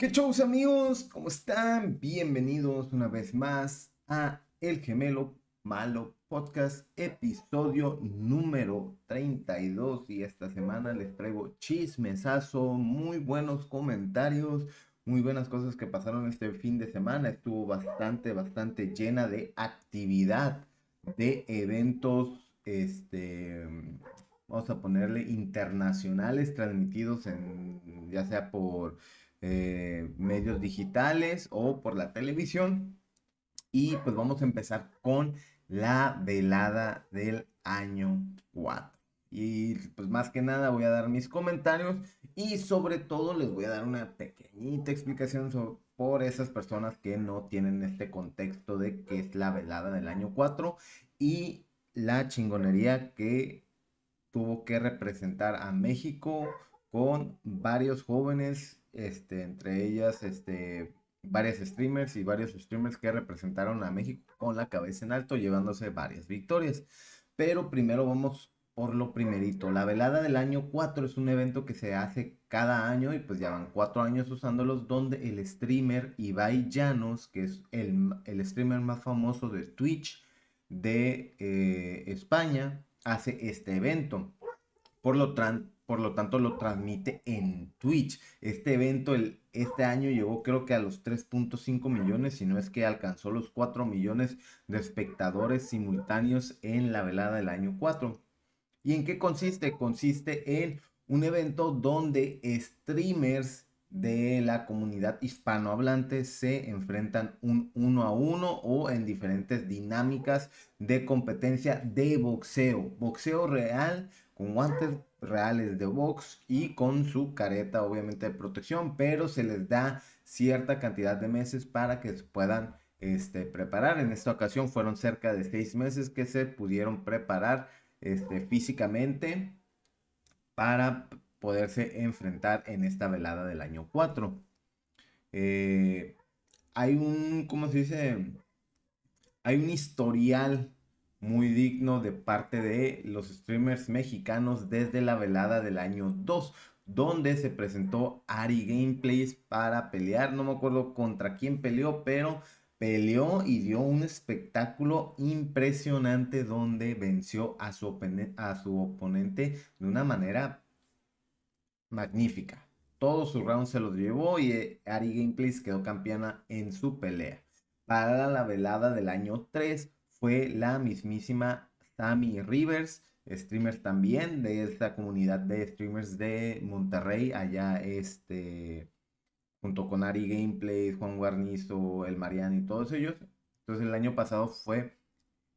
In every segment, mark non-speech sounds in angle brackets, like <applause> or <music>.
¿Qué shows amigos? ¿Cómo están? Bienvenidos una vez más a El Gemelo Malo Podcast, episodio número 32. Y esta semana les traigo chismesazo, muy buenos comentarios, muy buenas cosas que pasaron este fin de semana. Estuvo bastante, bastante llena de actividad, de eventos, este, vamos a ponerle internacionales transmitidos en, ya sea por eh, medios digitales o por la televisión. Y pues vamos a empezar con la velada del año 4. Y pues más que nada voy a dar mis comentarios y sobre todo les voy a dar una pequeñita explicación por esas personas que no tienen este contexto de que es la velada del año 4 y la chingonería que tuvo que representar a México con varios jóvenes este, entre ellas este, varias streamers y varios streamers que representaron a México con la cabeza en alto, llevándose varias victorias. Pero primero vamos por lo primerito. La velada del año 4 es un evento que se hace cada año y pues ya van cuatro años usándolos donde el streamer Ibai Llanos, que es el, streamer más famoso de Twitch de eh, España, hace este evento. Por lo, tanto por lo tanto lo transmite en Twitch. Este evento el, este año llegó creo que a los 3.5 millones, si no es que alcanzó los 4 millones de espectadores simultáneos en la velada del año 4. ¿Y en qué consiste? Consiste en un evento donde streamers de la comunidad hispanohablante se enfrentan un uno a uno o en diferentes dinámicas de competencia de boxeo, boxeo real con guantes reales de box y con su careta obviamente de protección, pero se les da cierta cantidad de meses para que se puedan este, preparar. En esta ocasión fueron cerca de seis meses que se pudieron preparar este, físicamente para poderse enfrentar en esta velada del año 4. Eh, hay un, ¿cómo se dice? Hay un historial muy digno de parte de los streamers mexicanos desde la velada del año 2, donde se presentó Ari Gameplays para pelear, no me acuerdo contra quién peleó, pero peleó y dio un espectáculo impresionante donde venció a su, a su oponente de una manera magnífica. Todos sus rounds se los llevó y eh, Ari Gameplays quedó campeona en su pelea. Para la velada del año 3, fue la mismísima Sammy Rivers, streamer también de esta comunidad de streamers de Monterrey, allá este, junto con Ari Gameplay, Juan Guarnizo, El Mariano y todos ellos. Entonces el año pasado fue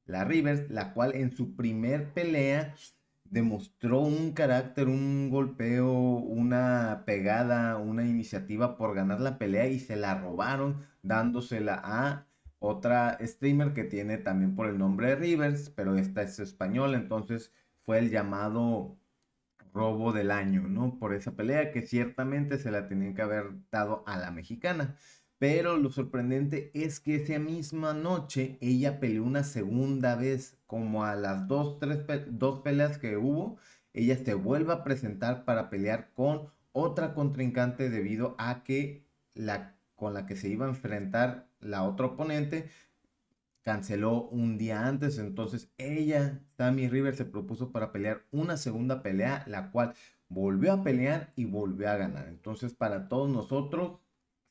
la Rivers, la cual en su primer pelea demostró un carácter, un golpeo, una pegada, una iniciativa por ganar la pelea y se la robaron dándosela a otra streamer que tiene también por el nombre de Rivers, pero esta es español, entonces fue el llamado robo del año, ¿no? Por esa pelea que ciertamente se la tenían que haber dado a la mexicana. Pero lo sorprendente es que esa misma noche ella peleó una segunda vez, como a las dos, tres dos peleas que hubo, ella se vuelve a presentar para pelear con otra contrincante debido a que la con la que se iba a enfrentar la otra oponente canceló un día antes. Entonces ella, Tammy Rivers, se propuso para pelear una segunda pelea, la cual volvió a pelear y volvió a ganar. Entonces para todos nosotros,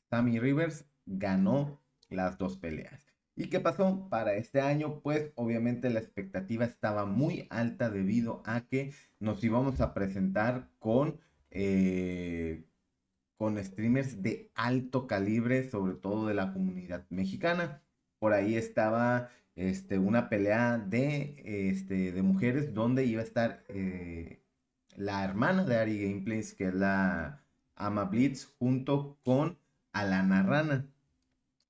Tammy Rivers ganó las dos peleas. ¿Y qué pasó para este año? Pues obviamente la expectativa estaba muy alta debido a que nos íbamos a presentar con... Eh, con streamers de alto calibre, sobre todo de la comunidad mexicana. Por ahí estaba este, una pelea de, este, de mujeres donde iba a estar eh, la hermana de Ari Gameplays, que es la Ama Blitz, junto con Alana Rana,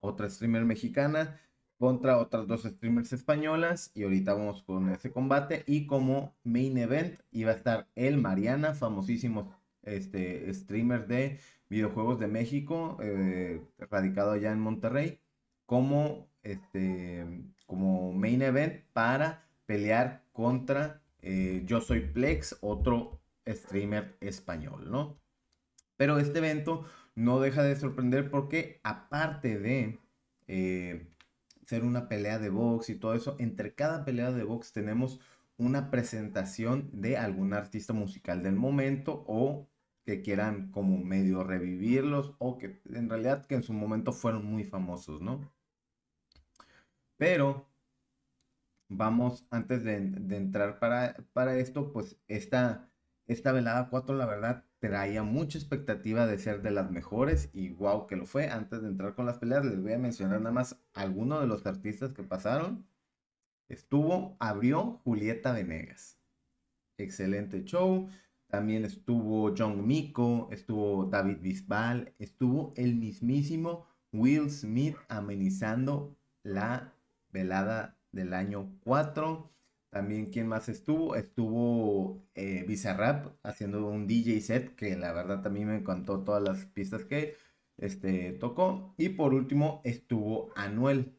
otra streamer mexicana, contra otras dos streamers españolas. Y ahorita vamos con ese combate. Y como main event iba a estar el Mariana, famosísimo este, streamer de videojuegos de México, eh, radicado allá en Monterrey, como, este, como main event para pelear contra eh, Yo Soy Plex, otro streamer español, ¿no? Pero este evento no deja de sorprender porque aparte de eh, ser una pelea de box y todo eso, entre cada pelea de box tenemos una presentación de algún artista musical del momento o que quieran como medio revivirlos o que en realidad que en su momento fueron muy famosos, ¿no? Pero vamos, antes de, entrar para, para, esto, pues esta, esta velada 4, la verdad, traía mucha expectativa de ser de las mejores y wow que lo fue. Antes de entrar con las peleas, les voy a mencionar nada más algunos de los artistas que pasaron. Estuvo, abrió Julieta Venegas. Excelente show también estuvo John Miko, estuvo David Bisbal, estuvo el mismísimo Will Smith amenizando la velada del año 4. También, ¿quién más estuvo? Estuvo eh, Bizarrap haciendo un DJ set, que la verdad también me encantó todas las pistas que este, tocó. Y por último, estuvo Anuel,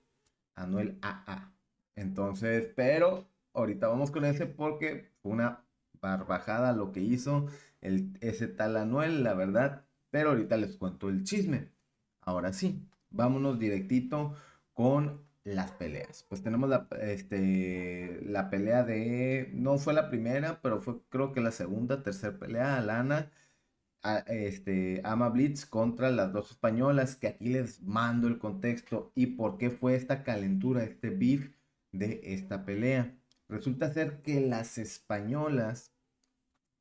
Anuel AA. Entonces, pero ahorita vamos con ese porque una barbajada lo que hizo ese tal Anuel, la verdad. Pero ahorita les cuento el chisme. Ahora sí, vámonos directito con las peleas. Pues tenemos la, este, la pelea de, no fue la primera, pero fue creo que la segunda, tercera pelea, Alana. este, Ama Blitz contra las dos españolas, que aquí les mando el contexto y por qué fue esta calentura, este beef de esta pelea. Resulta ser que las españolas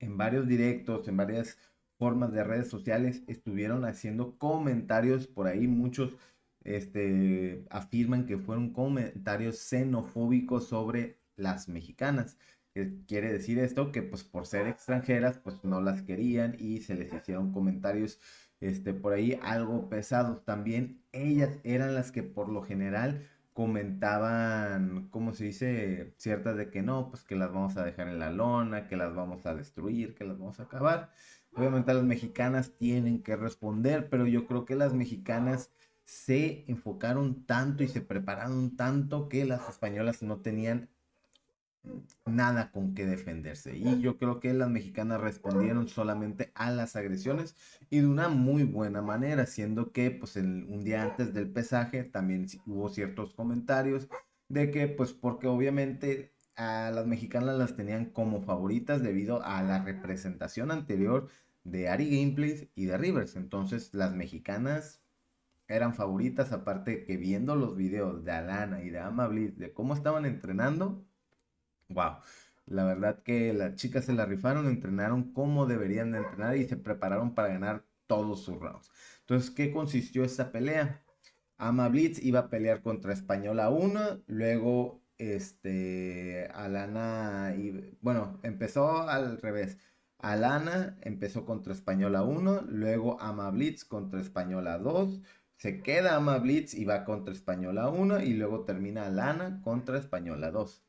en varios directos, en varias formas de redes sociales, estuvieron haciendo comentarios por ahí. Muchos este, afirman que fueron comentarios xenofóbicos sobre las mexicanas. Quiere decir esto que pues por ser extranjeras pues no las querían y se les hicieron comentarios este, por ahí algo pesados. También ellas eran las que por lo general comentaban, ¿cómo se dice? Ciertas de que no, pues que las vamos a dejar en la lona, que las vamos a destruir, que las vamos a acabar. Obviamente las mexicanas tienen que responder, pero yo creo que las mexicanas se enfocaron tanto y se prepararon tanto que las españolas no tenían nada con qué defenderse. Y yo creo que las mexicanas respondieron solamente a las agresiones y de una muy buena manera, siendo que pues un día antes del pesaje también hubo ciertos comentarios de que pues porque obviamente a las mexicanas las tenían como favoritas debido a la representación anterior de Ari Gameplays y de Rivers. Entonces las mexicanas eran favoritas, aparte que viendo los videos de Alana y de Amablis de cómo estaban entrenando, Wow. La verdad que las chicas se la rifaron, entrenaron como deberían de entrenar y se prepararon para ganar todos sus rounds. Entonces, ¿qué consistió esta pelea? Ama Blitz iba a pelear contra Española 1, luego este Alana y bueno, empezó al revés. Alana empezó contra Española 1, luego Ama Blitz contra Española 2, se queda Ama Blitz y va contra Española 1 y luego termina Alana contra Española 2.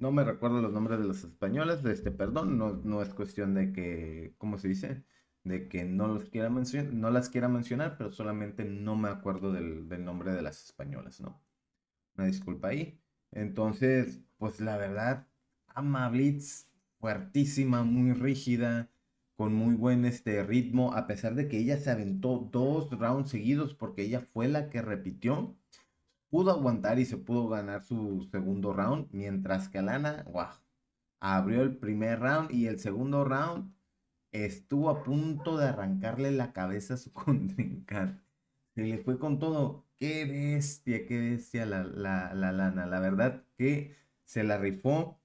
No me recuerdo los nombres de las españolas, este, perdón, no, no es cuestión de que, ¿cómo se dice? De que no, los quiera mencionar, no las quiera mencionar, pero solamente no me acuerdo del, nombre de las españolas, ¿no? Una disculpa ahí. Entonces, pues la verdad, ama Blitz, fuertísima, muy rígida, con muy buen este, ritmo, a pesar de que ella se aventó dos rounds seguidos porque ella fue la que repitió pudo aguantar y se pudo ganar su segundo round, mientras que Alana, guau, abrió el primer round y el segundo round estuvo a punto de arrancarle la cabeza a su <laughs> contrincante. Se le fue con todo. Qué bestia, qué bestia la, la, la Lana. La verdad que se la rifó.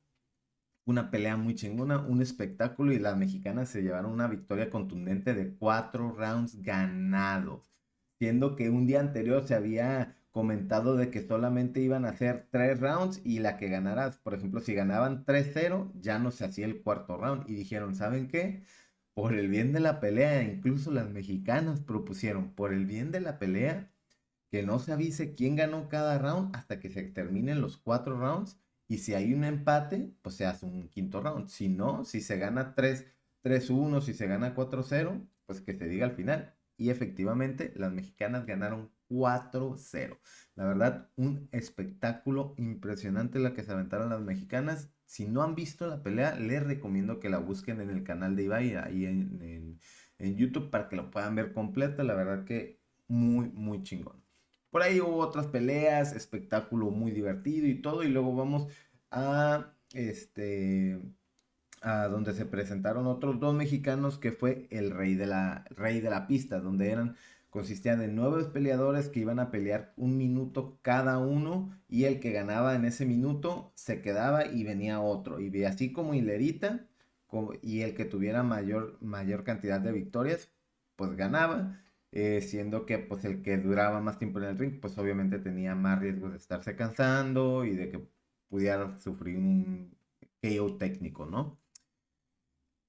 Una pelea muy chingona, un espectáculo y las mexicanas se llevaron una victoria contundente de cuatro rounds ganados. Siendo que un día anterior se había comentado de que solamente iban a hacer tres rounds y la que ganarás. por ejemplo, si ganaban 3-0, ya no se hacía el cuarto round. Y dijeron, ¿saben qué? Por el bien de la pelea, incluso las mexicanas propusieron, por el bien de la pelea, que no se avise quién ganó cada round hasta que se terminen los cuatro rounds. Y si hay un empate, pues se hace un quinto round. Si no, si se gana 3-1, si se gana 4-0, pues que se diga al final. Y efectivamente, las mexicanas ganaron 4-0. La verdad, un espectáculo impresionante la que se aventaron las mexicanas. Si no han visto la pelea, les recomiendo que la busquen en el canal de Ibai, ahí en, YouTube, para que lo puedan ver completa. La verdad que muy, muy chingón. Por ahí hubo otras peleas, espectáculo muy divertido y todo. Y luego vamos a este donde se presentaron otros dos mexicanos que fue el rey de la, rey de la pista, donde eran consistían de nueve peleadores que iban a pelear un minuto cada uno y el que ganaba en ese minuto se quedaba y venía otro. Y así como hilerita, y el que tuviera mayor, mayor cantidad de victorias, pues ganaba. Eh, siendo que pues el que duraba más tiempo en el ring, pues obviamente tenía más riesgo de estarse cansando y de que pudiera sufrir un KO técnico, ¿no?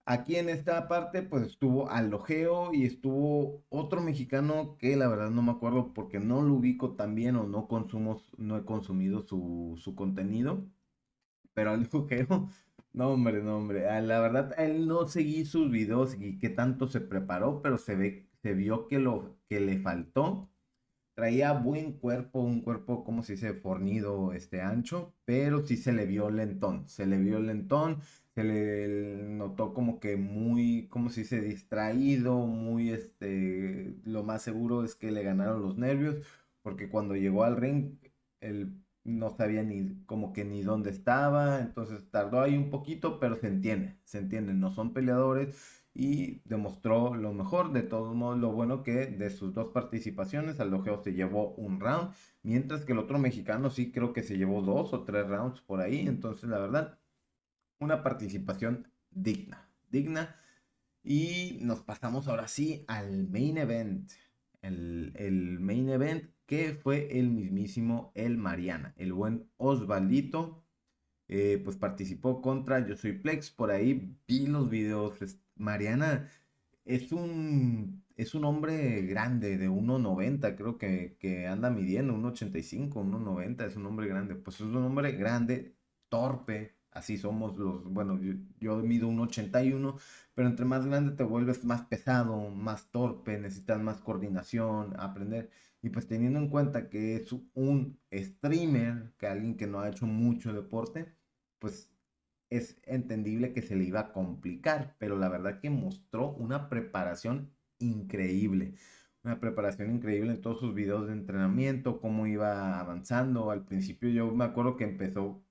Aquí en esta parte, pues estuvo Alojeo y estuvo otro mexicano que la verdad no me acuerdo porque no lo ubico tan bien o no consumo, no he consumido su, contenido. Pero Alojeo, <laughs> no hombre, no hombre, la verdad él no seguí sus videos y qué tanto se preparó, pero se ve, se vio que lo que le faltó. Traía buen cuerpo, un cuerpo, como se dice, fornido, este ancho, pero sí se le vio lentón, se le vio lentón se le notó como que muy, como si se Distraído, muy, este, lo más seguro es que le ganaron los nervios, porque cuando llegó al ring, él no sabía ni, como que ni dónde estaba, entonces tardó ahí un poquito, pero se entiende, se entiende, no son peleadores y demostró lo mejor, de todos modos lo bueno que de sus dos participaciones al se llevó un round, mientras que el otro mexicano sí creo que se llevó dos o tres rounds por ahí, entonces la verdad una participación digna, digna. Y nos pasamos ahora sí al main event. El, main event que fue el mismísimo El Mariana, el buen Osvaldito. Eh, pues participó contra Yo Soy Plex. Por ahí vi los videos. Mariana es un, es un hombre grande, de 1,90, creo que, que anda midiendo, 1,85, 1,90. Es un hombre grande. Pues es un hombre grande, torpe, Así somos los, bueno, yo, mido un 81, pero entre más grande te vuelves más pesado, más torpe, necesitas más coordinación, aprender. Y pues teniendo en cuenta que es un streamer, que alguien que no ha hecho mucho deporte, pues es entendible que se le iba a complicar, pero la verdad que mostró una preparación increíble. Una preparación increíble en todos sus videos de entrenamiento, cómo iba avanzando. Al principio yo me acuerdo que empezó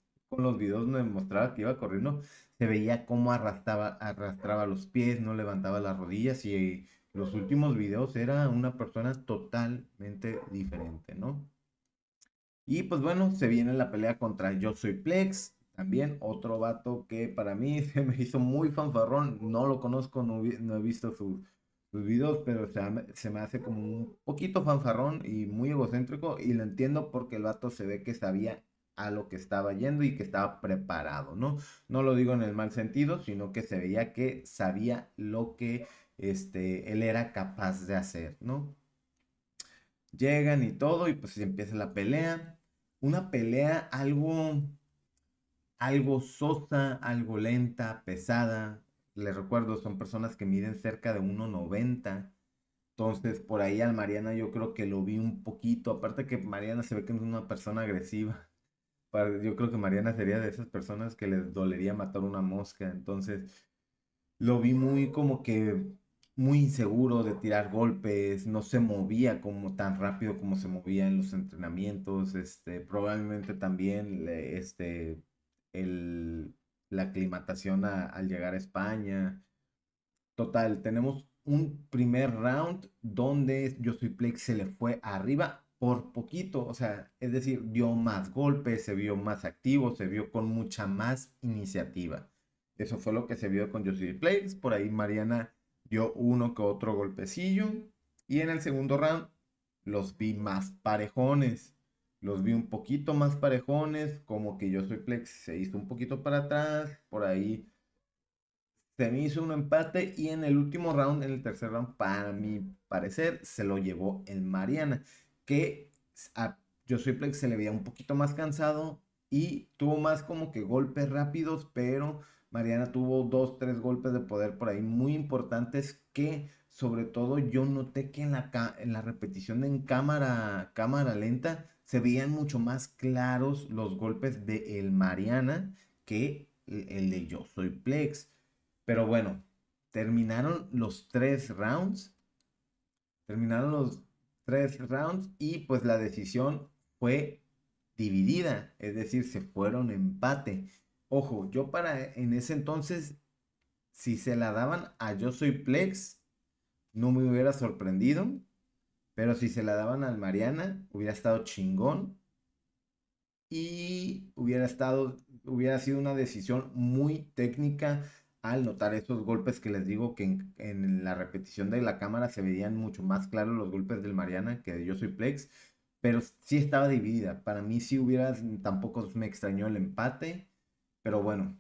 los videos me mostraba que iba corriendo, se veía cómo arrastraba, arrastraba los pies, no levantaba las rodillas y los últimos videos era una persona totalmente diferente, ¿no? Y pues bueno, se viene la pelea contra Yo Soy Plex, también otro vato que para mí <laughs> se me hizo muy fanfarrón, no lo conozco, no, he visto sus, videos, pero se, se me hace como un poquito fanfarrón y muy egocéntrico y lo entiendo porque el vato se ve que sabía a lo que estaba yendo y que estaba preparado, ¿no? No lo digo en el mal sentido, sino que se veía que sabía lo que este, él era capaz de hacer, ¿no? Llegan y todo, y pues empieza la pelea. Una pelea algo, algo sosa, algo lenta, pesada. Les recuerdo, son personas que miden cerca de 1,90. Entonces, por ahí al Mariana yo creo que lo vi un poquito. Aparte que Mariana se ve que es una persona agresiva yo creo que Mariana sería de esas personas que les dolería matar una mosca. Entonces, lo vi muy como que muy inseguro de tirar golpes, no se movía como tan rápido como se movía en los entrenamientos, este, probablemente también este, la aclimatación al llegar a España. Total, tenemos un primer round donde yo soy Plex se le fue arriba por poquito, o sea, es decir, dio más golpes, se vio más activo, se vio con mucha más iniciativa. Eso fue lo que se vio con Josie Plex. Por ahí Mariana dio uno que otro golpecillo. Y en el segundo round los vi más parejones. Los vi un poquito más parejones, como que yo soy Plex, se hizo un poquito para atrás, por ahí se me hizo un empate y en el último round, en el tercer round, para mi parecer, se lo llevó el Mariana que a soy Plex se le veía un poquito más cansado y tuvo más como que golpes rápidos, pero Mariana tuvo dos, tres golpes de poder por ahí muy importantes que sobre todo yo noté que en la, en la repetición en cámara, cámara lenta se veían mucho más claros los golpes de el Mariana que el de Yo Soy Plex. Pero bueno, terminaron los tres rounds. Terminaron los tres rounds y pues la decisión fue dividida, es decir, se fueron empate. Ojo, yo para en ese entonces, si se la daban a Yo Soy Plex, no me hubiera sorprendido, pero si se la daban al Mariana, hubiera estado chingón y hubiera estado, hubiera sido una decisión muy técnica al notar esos golpes que les digo que en, la repetición de la cámara se veían mucho más claros los golpes del Mariana que de Yo Soy Plex, pero sí estaba dividida. Para mí sí hubiera, tampoco me extrañó el empate, pero bueno,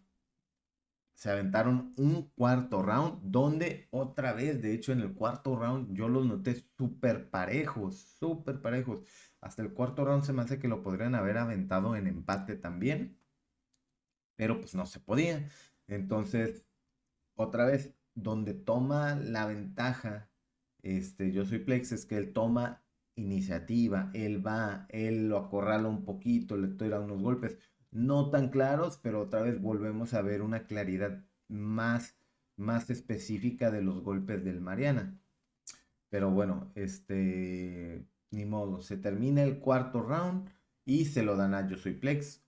se aventaron un cuarto round donde otra vez, de hecho en el cuarto round yo los noté súper parejos, súper parejos. Hasta el cuarto round se me hace que lo podrían haber aventado en empate también, pero pues no se podía. Entonces, otra vez, donde toma la ventaja, este, yo soy Plex, es que él toma iniciativa, él va, él lo acorrala un poquito, le tira unos golpes, no tan claros, pero otra vez volvemos a ver una claridad más, más específica de los golpes del Mariana. Pero bueno, este, ni modo, se termina el cuarto round y se lo dan a Yo Soy Plex,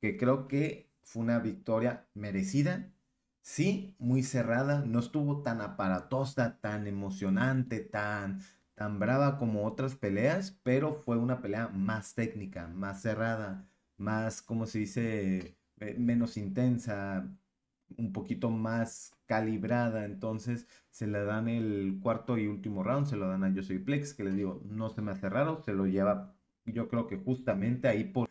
que creo que fue una victoria merecida, sí, muy cerrada, no estuvo tan aparatosa, tan emocionante, tan, tan brava como otras peleas, pero fue una pelea más técnica, más cerrada, más, como se dice, eh, menos intensa, un poquito más calibrada, entonces se le dan el cuarto y último round, se lo dan a Joseph Plex, que les digo, no se me ha cerrado, se lo lleva yo creo que justamente ahí por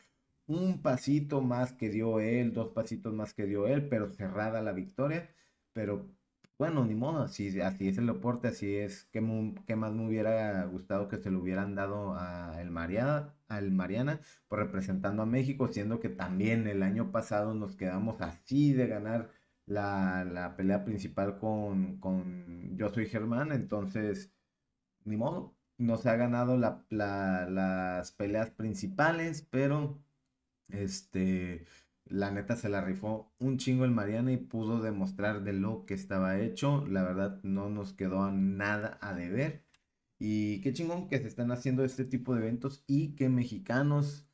un pasito más que dio él, dos pasitos más que dio él, pero cerrada la victoria. Pero bueno, ni modo, así, así es el deporte, así es. ¿Qué, más me hubiera gustado que se lo hubieran dado a el Mariana, al Mariana por representando a México, siendo que también el año pasado nos quedamos así de ganar la, pelea principal con, Yo Soy Germán, entonces, ni modo, no se ha ganado las peleas principales, pero este, la neta se la rifó un chingo el Mariana y pudo demostrar de lo que estaba hecho. La verdad no nos quedó nada a deber. Y qué chingón que se están haciendo este tipo de eventos y que mexicanos,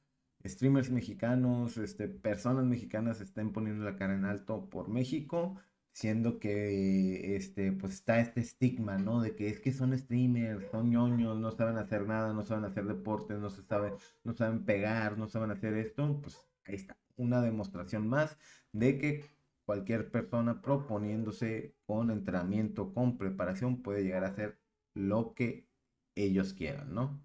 streamers mexicanos, este, personas mexicanas estén poniendo la cara en alto por México siendo que este, pues está este estigma, ¿no? De que es que son streamers, son ñoños, no saben hacer nada, no saben hacer deportes, no saben, no saben pegar, no saben hacer esto, pues ahí está, una demostración más de que cualquier persona proponiéndose con entrenamiento, con preparación, puede llegar a hacer lo que ellos quieran, ¿no?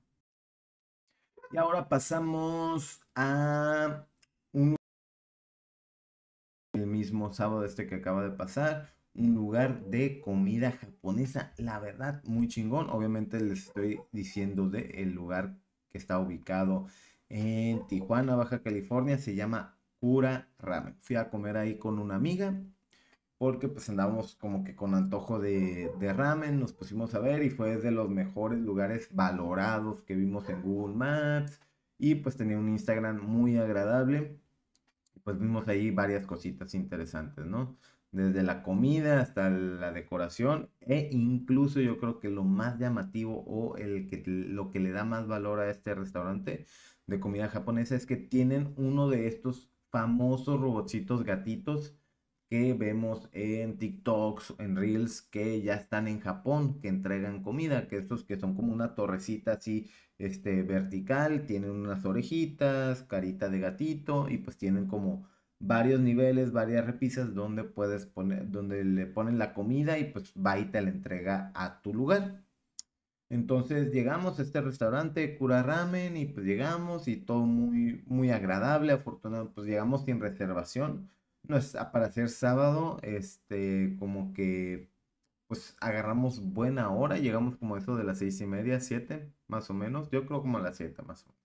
Y ahora pasamos a el mismo sábado este que acaba de pasar. Un lugar de comida japonesa, la verdad, muy chingón. Obviamente les estoy diciendo de el lugar que está ubicado en Tijuana, Baja California, se llama Cura Ramen. Fui a comer ahí con una amiga porque pues andábamos como que con antojo de, de, ramen, nos pusimos a ver y fue de los mejores lugares valorados que vimos en Google Maps y pues tenía un Instagram muy agradable pues vimos ahí varias cositas interesantes, ¿no? Desde la comida hasta la decoración e incluso yo creo que lo más llamativo o el que, lo que le da más valor a este restaurante de comida japonesa es que tienen uno de estos famosos robotcitos gatitos que vemos en TikToks, en Reels, que ya están en Japón, que entregan comida, que estos que son como una torrecita así, este, vertical, tienen unas orejitas, carita de gatito, y pues tienen como varios niveles, varias repisas donde puedes poner, donde le ponen la comida y pues va y te la entrega a tu lugar. Entonces llegamos a este restaurante Cura Ramen y pues llegamos y todo muy, muy agradable, afortunado, pues llegamos sin reservación Ah, para ser sábado, este, como que, pues agarramos buena hora, llegamos como eso de las seis y media, siete, más o menos, yo creo como a las siete, más o menos.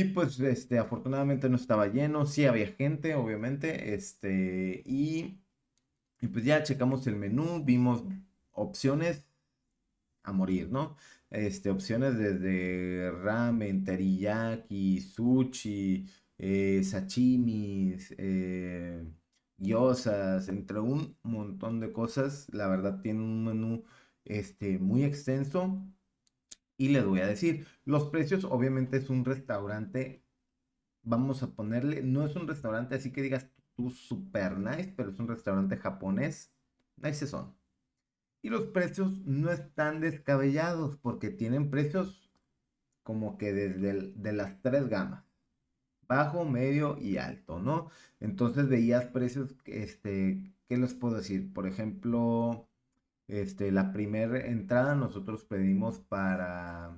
Y pues, este, afortunadamente no estaba lleno, sí había gente, obviamente, este, y, y pues ya checamos el menú, vimos opciones a morir, ¿no? Este, opciones desde ramen, teriyaki, sushi, eh, sachimis, eh, entre un montón de cosas. La verdad tiene un menú este, muy extenso. Y les voy a decir, los precios obviamente es un restaurante, vamos a ponerle, no es un restaurante así que digas tú super nice, pero es un restaurante japonés, nice son. Y los precios no están descabellados porque tienen precios como que desde de las tres gamas bajo, medio y alto, ¿no? Entonces veías precios, este, ¿qué les puedo decir? Por ejemplo, este, la primera entrada nosotros pedimos para,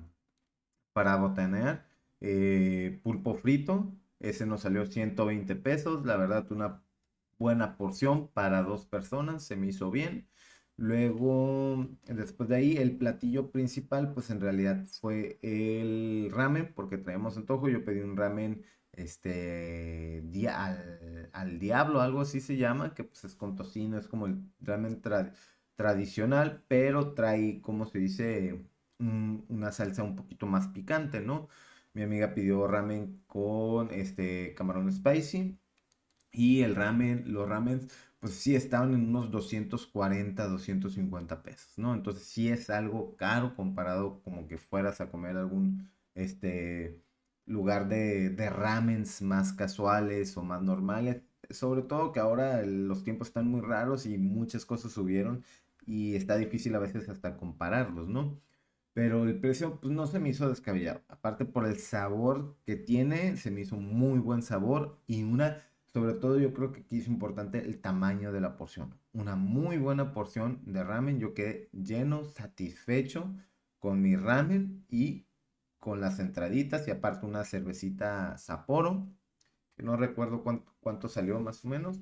para botanear eh, pulpo frito, ese nos salió 120 pesos, la verdad una buena porción para dos personas, se me hizo bien. Luego, después de ahí, el platillo principal, pues en realidad fue el ramen, porque traíamos antojo. Yo pedí un ramen este, al, diablo, algo así se llama, que pues es con tocino, es como el ramen tradicional, pero trae, como se dice, una salsa un poquito más picante, ¿no? Mi amiga pidió ramen con este camarón spicy y el ramen, los ramen, pues sí estaban en unos 240, 250 pesos, ¿no? Entonces sí es algo caro comparado como que fueras a comer algún, este, lugar de, de ramens más casuales o más normales. Sobre todo que ahora los tiempos están muy raros y muchas cosas subieron y está difícil a veces hasta compararlos, ¿no? Pero el precio pues, no se me hizo descabellado. Aparte por el sabor que tiene, se me hizo muy buen sabor y una, sobre todo yo creo que aquí es importante el tamaño de la porción. Una muy buena porción de ramen, yo quedé lleno, satisfecho con mi ramen y con las entraditas y aparte una cervecita Sapporo, que no recuerdo cuánto, cuánto salió más o menos.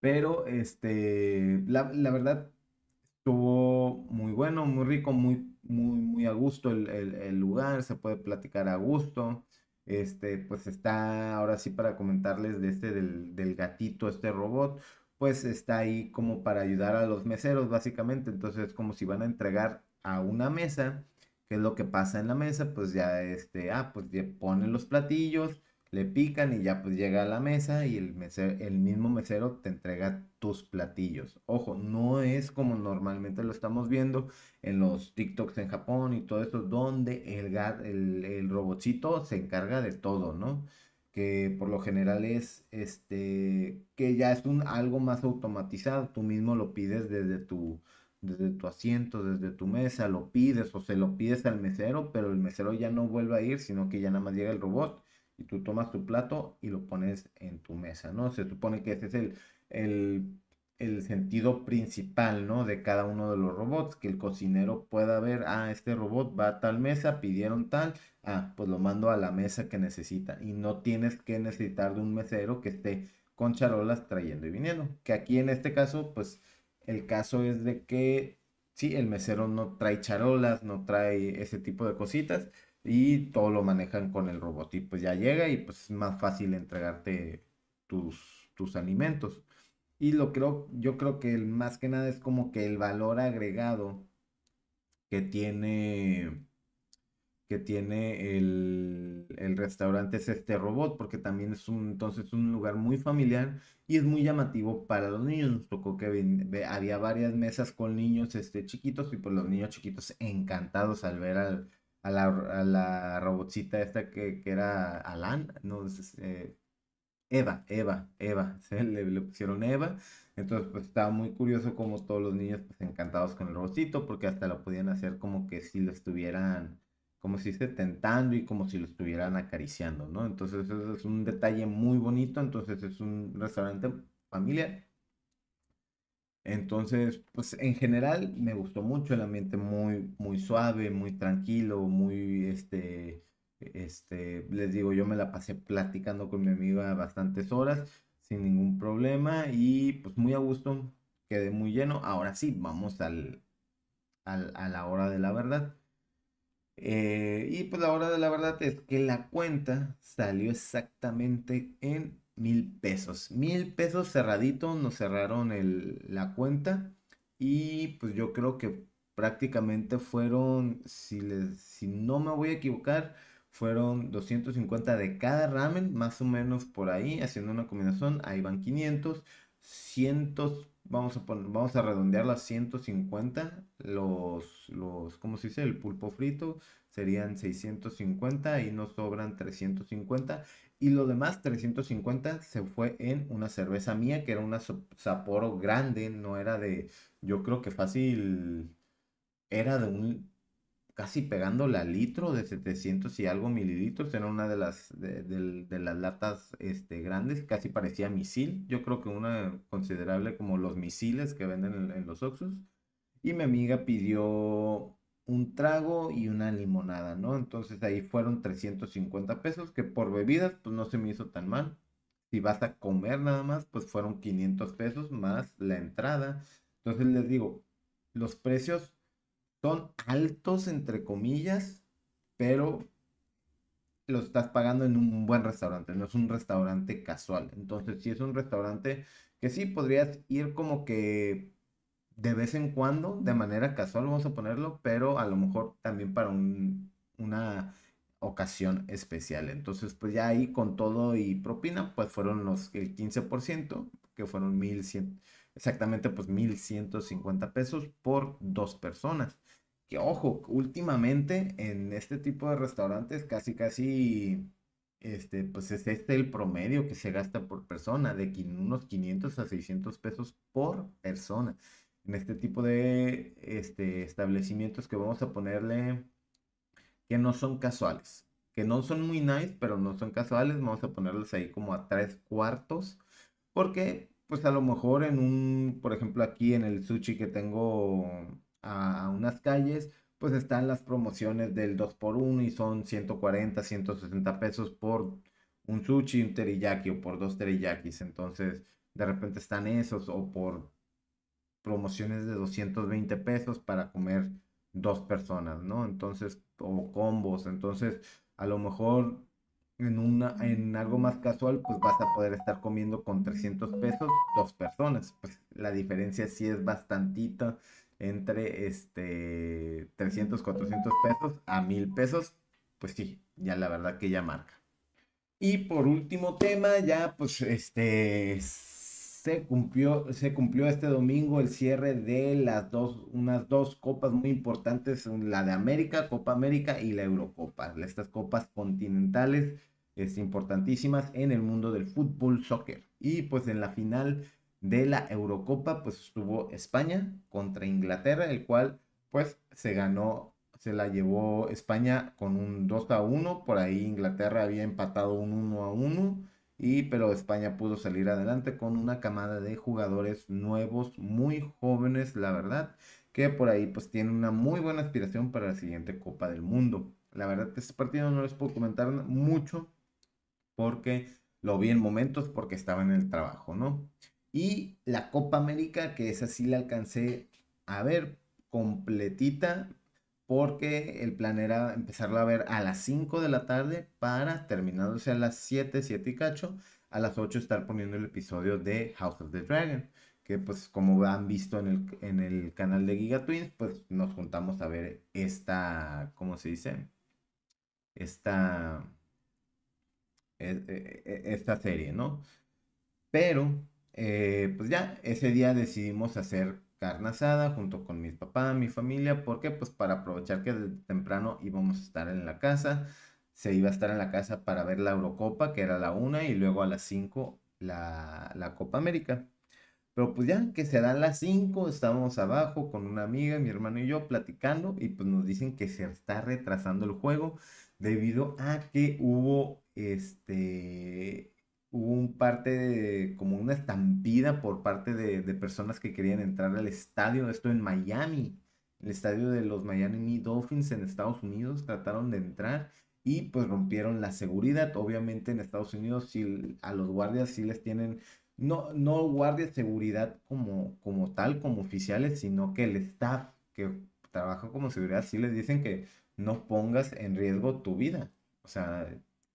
Pero este, la, la, verdad, estuvo muy bueno, muy rico, muy, muy, muy a gusto el, lugar, se puede platicar a gusto. Este, pues está ahora sí para comentarles de este del, del gatito, este robot, pues está ahí como para ayudar a los meseros, básicamente. Entonces, es como si van a entregar a una mesa ¿Qué es lo que pasa en la mesa? Pues ya, este, ah, pues le ponen los platillos, le pican y ya pues llega a la mesa y el, mesero, el mismo mesero te entrega tus platillos. Ojo, no es como normalmente lo estamos viendo en los TikToks en Japón y todo eso, donde el, el, el robotcito se encarga de todo, ¿no? Que por lo general es, este, que ya es un, algo más automatizado, tú mismo lo pides desde tu desde tu asiento, desde tu mesa, lo pides o se lo pides al mesero, pero el mesero ya no vuelve a ir, sino que ya nada más llega el robot y tú tomas tu plato y lo pones en tu mesa, ¿no? Se supone que ese es el, el, el sentido principal, ¿no? De cada uno de los robots, que el cocinero pueda ver, ah, este robot va a tal mesa, pidieron tal, ah, pues lo mando a la mesa que necesita y no tienes que necesitar de un mesero que esté con charolas trayendo y viniendo, que aquí en este caso, pues el caso es de que, sí, el mesero no trae charolas, no trae ese tipo de cositas y todo lo manejan con el robot. Y pues ya llega y pues es más fácil entregarte tus, tus alimentos. Y lo creo, yo creo que el, más que nada es como que el valor agregado que tiene que tiene el, restaurante es este robot, porque también es un, entonces un lugar muy familiar y es muy llamativo para los niños. tocó que había varias mesas con niños este, chiquitos y pues los niños chiquitos encantados al ver al, a, la, a esta que, era Alan, no, este, Eva, Eva, Eva, <laughs> le, pusieron Eva. Entonces pues estaba muy curioso como todos los niños pues encantados con el robotito porque hasta lo podían hacer como que si lo estuvieran como si se tentando y como si lo estuvieran acariciando, ¿no? Entonces es un detalle muy bonito, entonces es un restaurante familiar. Entonces, pues en general me gustó mucho el ambiente muy, muy suave, muy tranquilo, muy, este, este, les digo, yo me la pasé platicando con mi amiga bastantes horas sin ningún problema y pues muy a gusto, quedé muy lleno. Ahora sí, vamos al, al a la hora de la verdad. Eh, y pues la hora de la verdad es que la cuenta salió exactamente en mil pesos. Mil pesos cerradito, nos cerraron el, la cuenta. Y pues yo creo que prácticamente fueron, si, les, si no me voy a equivocar, fueron 250 de cada ramen, más o menos por ahí, haciendo una combinación. Ahí van 500, 100 vamos a, poner, vamos a redondear las 150, los, los, ¿cómo se dice? El pulpo frito serían 650 y nos sobran 350 y lo demás 350 se fue en una cerveza mía que era una Sapporo grande, no era de, yo creo que fácil, era de un casi pegando la litro de 700 y algo mililitros. Era una de las, de, las latas este, grandes, casi parecía misil. Yo creo que una considerable como los misiles que venden en, los Oxus. Y mi amiga pidió un trago y una limonada, ¿no? Entonces ahí fueron 350 pesos, que por bebidas pues no se me hizo tan mal. Si vas a comer nada más, pues fueron 500 pesos más la entrada. Entonces les digo, los precios son altos, entre comillas, pero lo estás pagando en un buen restaurante, no es un restaurante casual. Entonces, si es un restaurante que sí podrías ir como que de vez en cuando, de manera casual, vamos a ponerlo, pero a lo mejor también para un, una ocasión especial. Entonces, pues ya ahí con todo y propina, pues fueron los el 15%, que fueron 1100 exactamente pues 1.150 pesos por dos personas. Que ojo, últimamente en este tipo de restaurantes casi casi este, pues es este el promedio que se gasta por persona, de unos 500 a 600 pesos por persona. En este tipo de este, establecimientos que vamos a ponerle que no son casuales, que no son muy nice, pero no son casuales, vamos a ponerlos ahí como a tres cuartos, porque pues a lo mejor en un, por ejemplo, aquí en el sushi que tengo a, unas calles, pues están las promociones del 2x1 y son 140, 160 pesos por un sushi, un teriyaki o por dos teriyakis. Entonces, de repente están esos o por promociones de 220 pesos para comer dos personas, ¿no? Entonces, o combos. Entonces, a lo mejor en, en mm. algo más casual, pues vas a poder estar comiendo con 300 pesos dos personas. Pues la diferencia sí es bastantita entre este 300, 400 pesos a 1000 pesos. Pues sí, ya la verdad que ya marca. Y por último tema, ya pues este se cumplió, se cumplió este domingo el cierre de las dos, unas dos copas muy importantes, la de América, Copa América y la Eurocopa. Estas copas continentales es, importantísimas en el mundo del fútbol soccer. Y pues en la final de la Eurocopa, pues estuvo España contra Inglaterra, el cual pues se ganó, se la llevó España con un 2 a 1, por ahí Inglaterra había empatado un 1 a 1 y pero España pudo salir adelante con una camada de jugadores nuevos, muy jóvenes, la verdad, que por ahí pues tiene una muy buena aspiración para la siguiente Copa del Mundo. La verdad, este partido no les puedo comentar mucho porque lo vi en momentos porque estaba en el trabajo, ¿no? Y la Copa América, que esa sí la alcancé a ver completita, porque el plan era empezarlo a ver a las 5 de la tarde para terminándose a las 7, 7 y cacho, a las 8 estar poniendo el episodio de House of the Dragon, que pues como han visto en el, en el canal de Giga Twins, pues nos juntamos a ver esta, ¿cómo se dice? Esta, e, e, e, esta serie, ¿no? Pero, eh, pues ya, ese día decidimos hacer carne asada junto con mis papás, mi familia, porque pues para aprovechar que desde temprano íbamos a estar en la casa, se iba a estar en la casa para ver la Eurocopa, que era la una, y luego a las 5 la, la, Copa América. Pero pues ya que se dan las 5, estábamos abajo con una amiga, mi hermano y yo platicando, y pues nos dicen que se está retrasando el juego debido a que hubo este hubo un parte de, como una estampida por parte de, de, personas que querían entrar al estadio, esto en Miami, el estadio de los Miami Dolphins en Estados Unidos, trataron de entrar y pues rompieron la seguridad. Obviamente en Estados Unidos a los guardias sí les tienen, no, no guardias seguridad como, como tal, como oficiales, sino que el staff que trabaja como seguridad sí les dicen que no pongas en riesgo tu vida. O sea,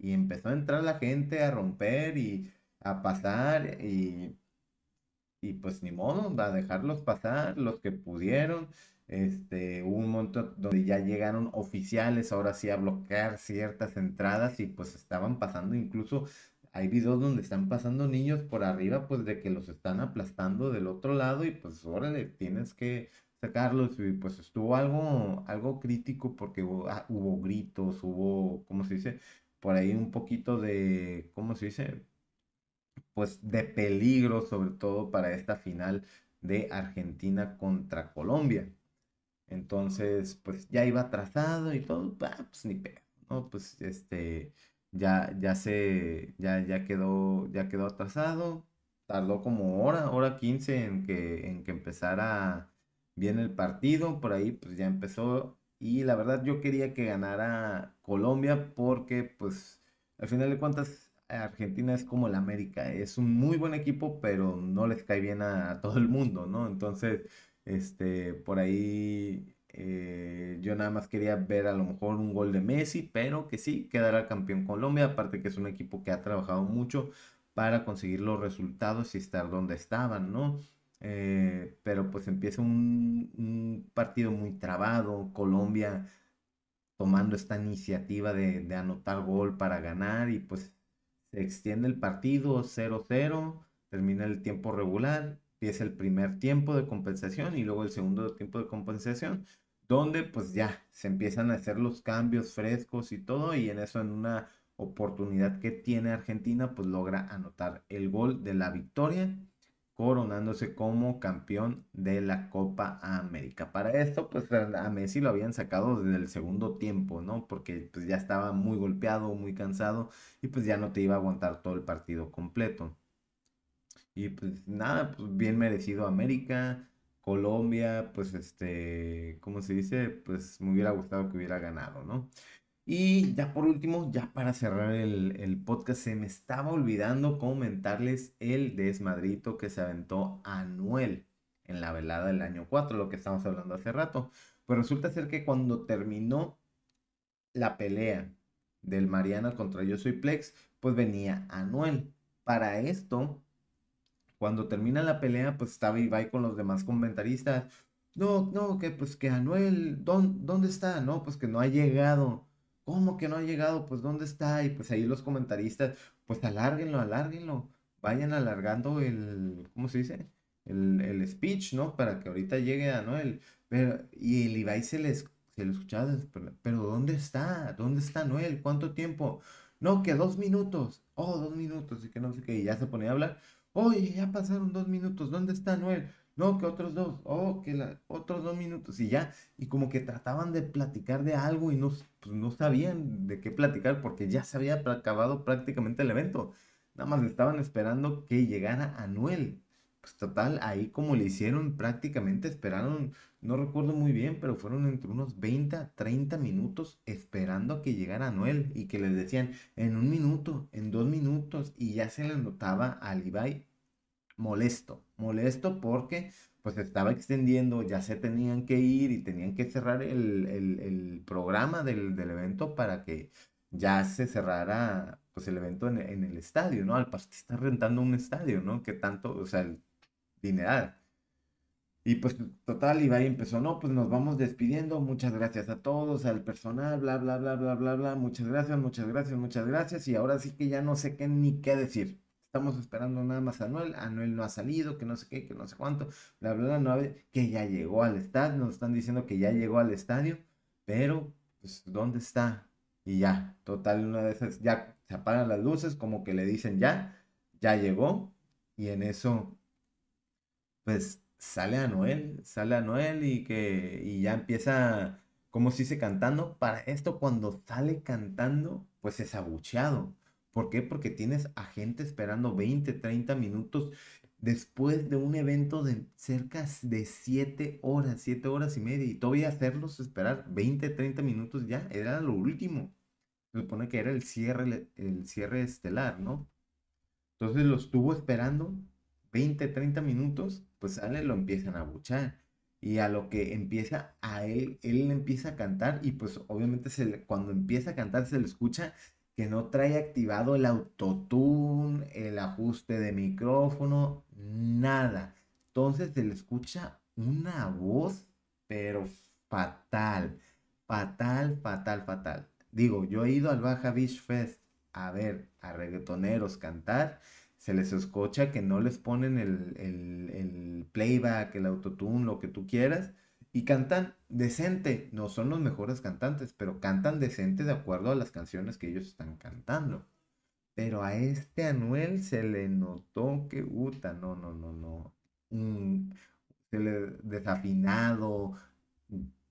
y empezó a entrar la gente a romper y a pasar y, y pues ni modo, a dejarlos pasar los que pudieron. Este, hubo un montón donde ya llegaron oficiales ahora sí a bloquear ciertas entradas y pues estaban pasando incluso hay videos donde están pasando niños por arriba, pues de que los están aplastando del otro lado y pues órale, tienes que sacarlos y pues estuvo algo, algo crítico porque hubo, ah, hubo gritos, hubo, ¿cómo se dice? por ahí un poquito de, ¿cómo se dice? Pues de peligro, sobre todo para esta final de Argentina contra Colombia. Entonces, pues ya iba atrasado y todo, ah, pues ni pedo, ¿no? Pues este, ya, ya se, ya, ya quedó, ya quedó atrasado. Tardó como hora, hora quince en que, en que empezara bien el partido. Por ahí, pues ya empezó y la verdad yo quería que ganara Colombia porque pues al final de cuentas Argentina es como el América, es un muy buen equipo, pero no les cae bien a, todo el mundo, ¿no? Entonces, este, por ahí eh, yo nada más quería ver a lo mejor un gol de Messi, pero que sí, quedará campeón Colombia, aparte que es un equipo que ha trabajado mucho para conseguir los resultados y estar donde estaban, ¿no? Eh, pero pues empieza un, partido muy trabado, Colombia tomando esta iniciativa de, de anotar gol para ganar y pues se extiende el partido 0-0, termina el tiempo regular, empieza el primer tiempo de compensación y luego el segundo tiempo de compensación, donde pues ya se empiezan a hacer los cambios frescos y todo y en eso en una oportunidad que tiene Argentina pues logra anotar el gol de la victoria coronándose como campeón de la Copa América. Para esto, pues a Messi lo habían sacado desde el segundo tiempo, ¿no? Porque pues ya estaba muy golpeado, muy cansado y pues ya no te iba a aguantar todo el partido completo. Y pues nada, pues bien merecido América, Colombia, pues este, ¿cómo se dice? Pues me hubiera gustado que hubiera ganado, ¿no? Y ya por último, ya para cerrar el, podcast, se me estaba olvidando comentarles el desmadrito que se aventó Anuel en la velada del año 4, lo que estamos hablando hace rato. Pues resulta ser que cuando terminó la pelea del Mariana contra Yo Soy Plex, pues venía Anuel. Para esto, cuando termina la pelea, pues estaba Ibai con los demás comentaristas. No, no, que pues que Anuel, ¿dónde, dónde está? No, pues que no ha llegado. ¿Cómo que no ha llegado? Pues ¿dónde está? Y pues ahí los comentaristas, pues alárguenlo, alárguenlo. Vayan alargando el, ¿cómo se dice? El, speech, ¿no? Para que ahorita llegue a Noel. Pero, y el Ibai se les se escuchaba, pero, pero ¿dónde está? ¿Dónde está Noel? ¿Cuánto tiempo? No, que dos minutos. Oh, dos minutos. Y que no sé qué. Y ya se ponía a hablar. Oye, ya pasaron dos minutos. ¿Dónde está Noel? No, que otros dos. Oh, que la, otros dos minutos. Y ya. Y como que trataban de platicar de algo y no, pues, sabían de qué platicar porque ya se había acabado prácticamente el evento. Nada más estaban esperando que llegara Anuel. Pues total, ahí como le hicieron prácticamente, esperaron, no recuerdo muy bien, pero fueron entre unos 20 30 minutos esperando que llegara Anuel y que les decían en un minuto, en dos minutos y ya se le notaba al Ibai molesto, molesto porque pues estaba extendiendo, ya se tenían que ir y tenían que cerrar el, programa del, evento para que ya se cerrara pues el evento en, el estadio, ¿no? Al que está rentando un estadio, ¿no? Que tanto, o sea, el dineral. Y pues total, y empezó, no, pues nos vamos despidiendo, muchas gracias a todos, al personal, bla, bla, bla, bla, bla, bla, muchas gracias, muchas gracias, muchas gracias, y ahora sí que ya no sé qué ni qué decir estamos esperando nada más a Anuel, Anuel no ha salido, que no sé qué, que no sé cuánto, la verdad bla, no, que ya llegó al estadio, nos están diciendo que ya llegó al estadio, pero, pues, ¿dónde está? Y ya, total, una de esas, ya se apagan las luces, como que le dicen ya, ya llegó, y en eso, pues, sale a Anuel, sale Anuel y que, y ya empieza, como si dice cantando, para esto cuando sale cantando, pues es abucheado ¿Por qué? Porque tienes a gente esperando 20, 30 minutos después de un evento de cerca de 7 horas, 7 horas y media, y todavía hacerlos esperar 20, 30 minutos ya, era lo último. Se supone que era el cierre, el cierre estelar, ¿no? Entonces los estuvo esperando 20, 30 minutos, pues sale, lo empiezan a buchar. Y a lo que empieza a él, él empieza a cantar y pues obviamente se cuando empieza a cantar se le escucha que no trae activado el autotune, el ajuste de micrófono, nada. Entonces se le escucha una voz, pero fatal, fatal, fatal, fatal. Digo, yo he ido al Baja Beach Fest a ver a reggaetoneros cantar, se les escucha que no les ponen el, el playback, el autotune, lo que tú quieras, y cantan decente. No son los mejores cantantes, pero cantan decente de acuerdo a las canciones que ellos están cantando. Pero a este Anuel se le notó que, uta, no, no, no, no. Mm, se le desafinado,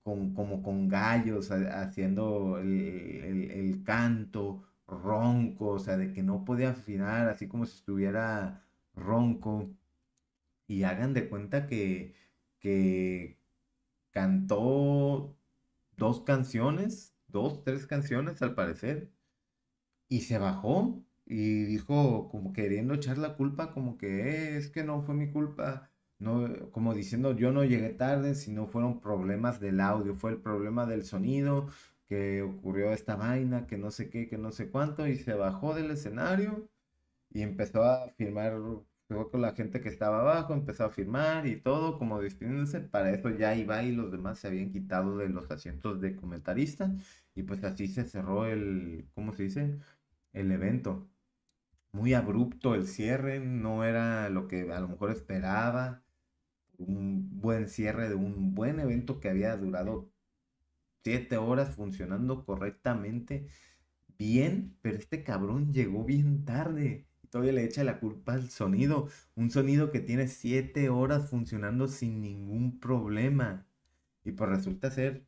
con, como con gallos, haciendo el, el, canto ronco, o sea, de que no podía afinar, así como si estuviera ronco. Y hagan de cuenta que, que cantó dos canciones, dos, tres canciones al parecer, y se bajó y dijo como queriendo echar la culpa, como que eh, es que no fue mi culpa, no, como diciendo yo no llegué tarde, sino fueron problemas del audio, fue el problema del sonido, que ocurrió esta vaina, que no sé qué, que no sé cuánto, y se bajó del escenario y empezó a firmar con la gente que estaba abajo, empezó a firmar y todo, como distinguiéndose, Para eso ya iba y los demás se habían quitado de los asientos de comentarista. Y pues así se cerró el, ¿cómo se dice? El evento. Muy abrupto el cierre, no era lo que a lo mejor esperaba. Un buen cierre de un buen evento que había durado siete horas funcionando correctamente, bien, pero este cabrón llegó bien tarde todavía le echa la culpa al sonido. Un sonido que tiene siete horas funcionando sin ningún problema. Y pues resulta ser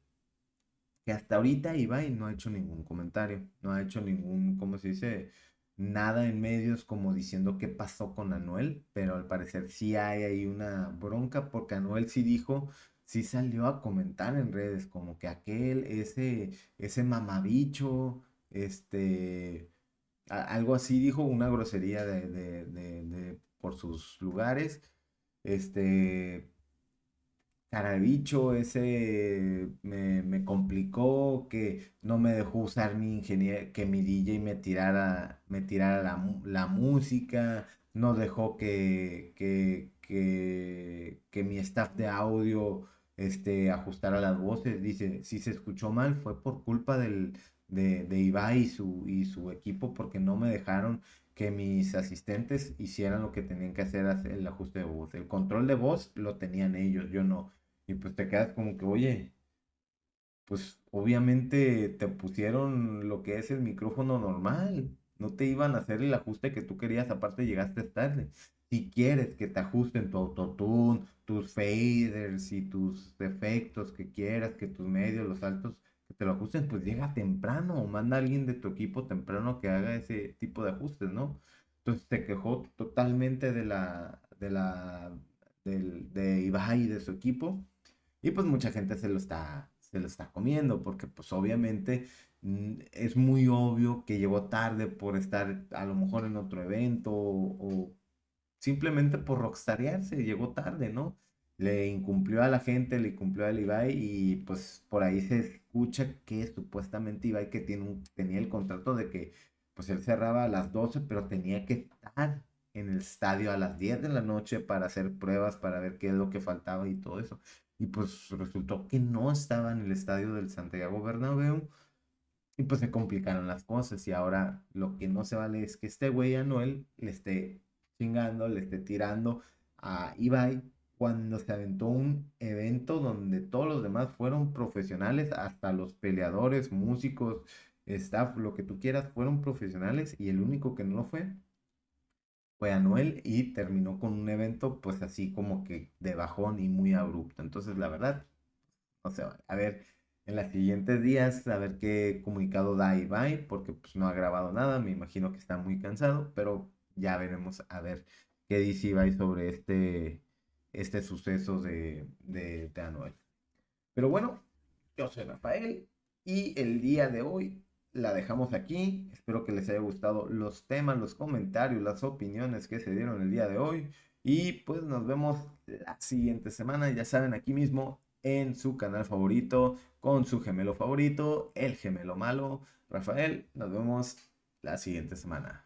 que hasta ahorita Ibai no ha hecho ningún comentario, no ha hecho ningún, ¿cómo se dice? Nada en medios como diciendo qué pasó con Anuel, pero al parecer sí hay ahí una bronca porque Anuel sí dijo, sí salió a comentar en redes como que aquel, ese, ese mamabicho, este, algo así dijo, una grosería de, de, por sus lugares. Este, carabicho, ese me, complicó, que no me dejó usar mi ingeniería... que mi DJ me tirara, me tirara la, música, no dejó que, que, que, que, mi staff de audio este, ajustara las voces. Dice, si se escuchó mal fue por culpa del, de, de Ibai y su, y su equipo porque no me dejaron que mis asistentes hicieran lo que tenían que hacer, el ajuste de voz. El control de voz lo tenían ellos, yo no. Y pues te quedas como que, oye, pues obviamente te pusieron lo que es el micrófono normal. No te iban a hacer el ajuste que tú querías, aparte llegaste tarde. Si quieres que te ajusten tu autotune, tus faders y tus efectos que quieras, que tus medios, los altos, te lo ajustes, pues llega temprano o manda a alguien de tu equipo temprano que haga ese tipo de ajustes, ¿no? Entonces se quejó totalmente de la, de la, del, de Ibai y de su equipo. Y pues mucha gente se lo está, se lo está comiendo, porque pues obviamente mm, es muy obvio que llegó tarde por estar a lo mejor en otro evento o, simplemente por rockstarearse, llegó tarde, ¿no? Le incumplió a la gente, le incumplió al Ibai y pues por ahí se, escucha que supuestamente Ibai que tiene un, tenía el contrato de que pues él cerraba a las 12, pero tenía que estar en el estadio a las 10 de la noche para hacer pruebas, para ver qué es lo que faltaba y todo eso. Y pues resultó que no estaba en el estadio del Santiago Bernabéu y pues se complicaron las cosas y ahora lo que no se vale es que este güey Anuel Noel le esté chingando, le esté tirando a Ibai cuando se aventó un evento donde todos los demás fueron profesionales, hasta los peleadores, músicos, staff, lo que tú quieras, fueron profesionales y el único que no lo fue fue Anuel y terminó con un evento pues así como que de bajón y muy abrupto. Entonces la verdad, o sea, a ver, en los siguientes días a ver qué comunicado da Ibai porque pues no ha grabado nada, me imagino que está muy cansado, pero ya veremos a ver qué dice Ibai sobre este este suceso de, de, de Anuel. Pero bueno, yo soy Rafael y el día de hoy la dejamos aquí. Espero que les haya gustado los temas, los comentarios, las opiniones que se dieron el día de hoy. Y pues nos vemos la siguiente semana, ya saben, aquí mismo en su canal favorito, con su gemelo favorito, el gemelo malo. Rafael, nos vemos la siguiente semana.